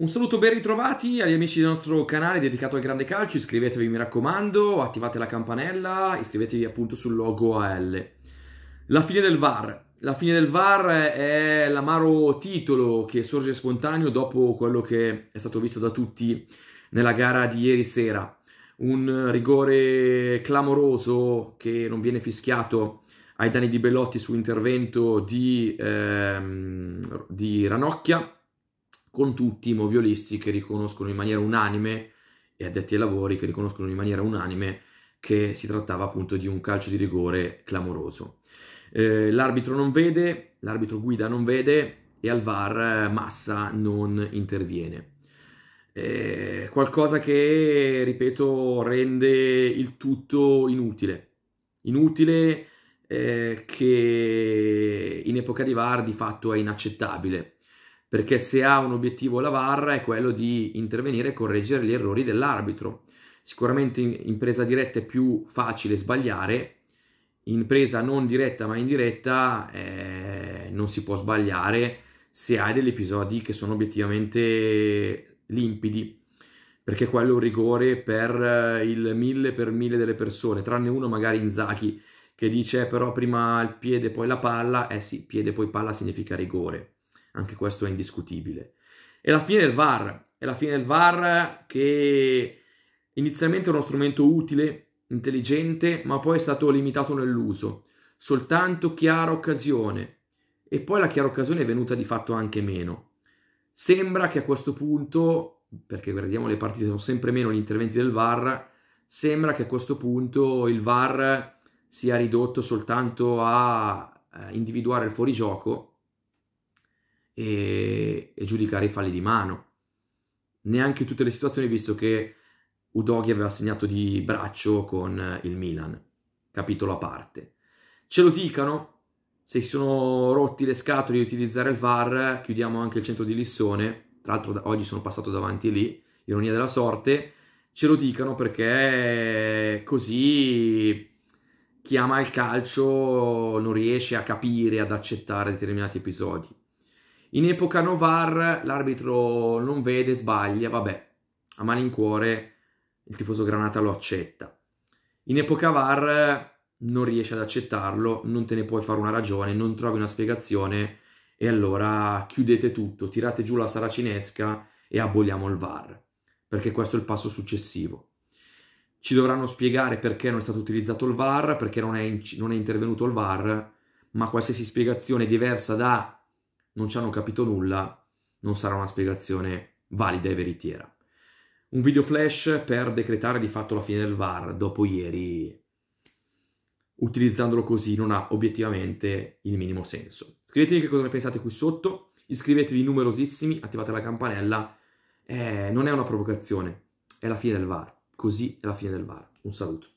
Un saluto ben ritrovati agli amici del nostro canale dedicato al grande calcio, iscrivetevi mi raccomando, attivate la campanella, iscrivetevi appunto sul logo AL. La fine del VAR. La fine del VAR è l'amaro titolo che sorge spontaneo dopo quello che è stato visto da tutti nella gara di ieri sera. Un rigore clamoroso che non viene fischiato ai danni di Bellotti su intervento di, ehm, di Ranocchia con tutti i moviolisti che riconoscono in maniera unanime e addetti ai lavori che riconoscono in maniera unanime che si trattava appunto di un calcio di rigore clamoroso. Eh, l'arbitro non vede, l'arbitro guida non vede e al VAR eh, Massa non interviene. Eh, qualcosa che, ripeto, rende il tutto inutile. Inutile eh, che in epoca di VAR di fatto è inaccettabile perché se ha un obiettivo la VAR è quello di intervenire e correggere gli errori dell'arbitro. Sicuramente in, presa diretta è più facile sbagliare, in presa non diretta ma indiretta eh, non si può sbagliare se hai degli episodi che sono obiettivamente limpidi perché quello è un rigore per eh, il mille per mille delle persone, tranne uno magari Inzaghi che dice eh, però prima il piede poi la palla, eh sì, piede poi palla significa rigore anche questo è indiscutibile. E la fine del VAR, è la fine del VAR che inizialmente era uno strumento utile, intelligente, ma poi è stato limitato nell'uso, soltanto chiara occasione. E poi la chiara occasione è venuta di fatto anche meno. Sembra che a questo punto, perché guardiamo le partite, sono sempre meno gli interventi del VAR, sembra che a questo punto il VAR sia ridotto soltanto a eh, individuare il fuorigioco e, e giudicare i falli di mano. Neanche in tutte le situazioni, visto che Udoghi aveva segnato di braccio con eh, il Milan, capitolo a parte. Ce lo dicano, se si sono rotti le scatole di utilizzare il VAR, chiudiamo anche il centro di Lissone, tra l'altro oggi sono passato davanti lì, ironia della sorte, ce lo dicano perché così chi ama il calcio non riesce a capire, ad accettare determinati episodi. In epoca Novar l'arbitro non vede, sbaglia, vabbè, a malincuore il tifoso Granata lo accetta. In epoca VAR non riesci ad accettarlo, non te ne puoi fare una ragione, non trovi una spiegazione e allora chiudete tutto, tirate giù la saracinesca e aboliamo il VAR, perché questo è il passo successivo. Ci dovranno spiegare perché non è stato utilizzato il VAR, perché non è, non è intervenuto il VAR, ma qualsiasi spiegazione diversa da non ci hanno capito nulla, non sarà una spiegazione valida e veritiera. Un video flash per decretare di fatto la fine del VAR dopo ieri, utilizzandolo così non ha obiettivamente il minimo senso. Scrivetemi che cosa ne pensate qui sotto, iscrivetevi numerosissimi, attivate la campanella. Eh, non è una provocazione, è la fine del VAR. Così è la fine del VAR. Un saluto.